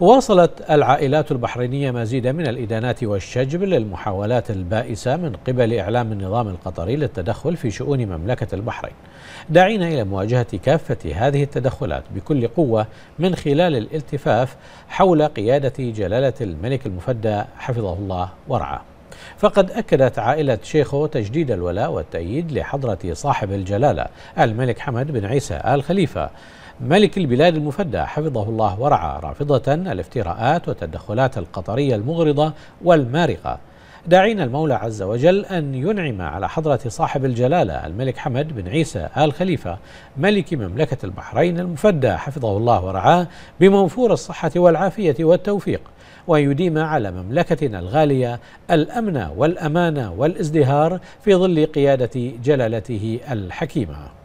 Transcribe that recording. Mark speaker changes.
Speaker 1: واصلت العائلات البحرينية مزيدا من الإدانات والشجب للمحاولات البائسة من قبل إعلام النظام القطري للتدخل في شؤون مملكة البحرين داعين إلى مواجهة كافة هذه التدخلات بكل قوة من خلال الالتفاف حول قيادة جلالة الملك المفدى حفظه الله ورعاه فقد أكدت عائلة شيخو تجديد الولاء والتأييد لحضرة صاحب الجلالة الملك حمد بن عيسى آل خليفة ملك البلاد المفدى حفظه الله ورعى رافضة الافتراءات والتدخلات القطرية المغرضة والمارقة داعين المولى عز وجل أن ينعم على حضرة صاحب الجلالة الملك حمد بن عيسى آل خليفة ملك مملكة البحرين المفدى حفظه الله ورعاه بموفور الصحة والعافية والتوفيق وأن يديم على مملكتنا الغالية الأمن والأمان والازدهار في ظل قيادة جلالته الحكيمة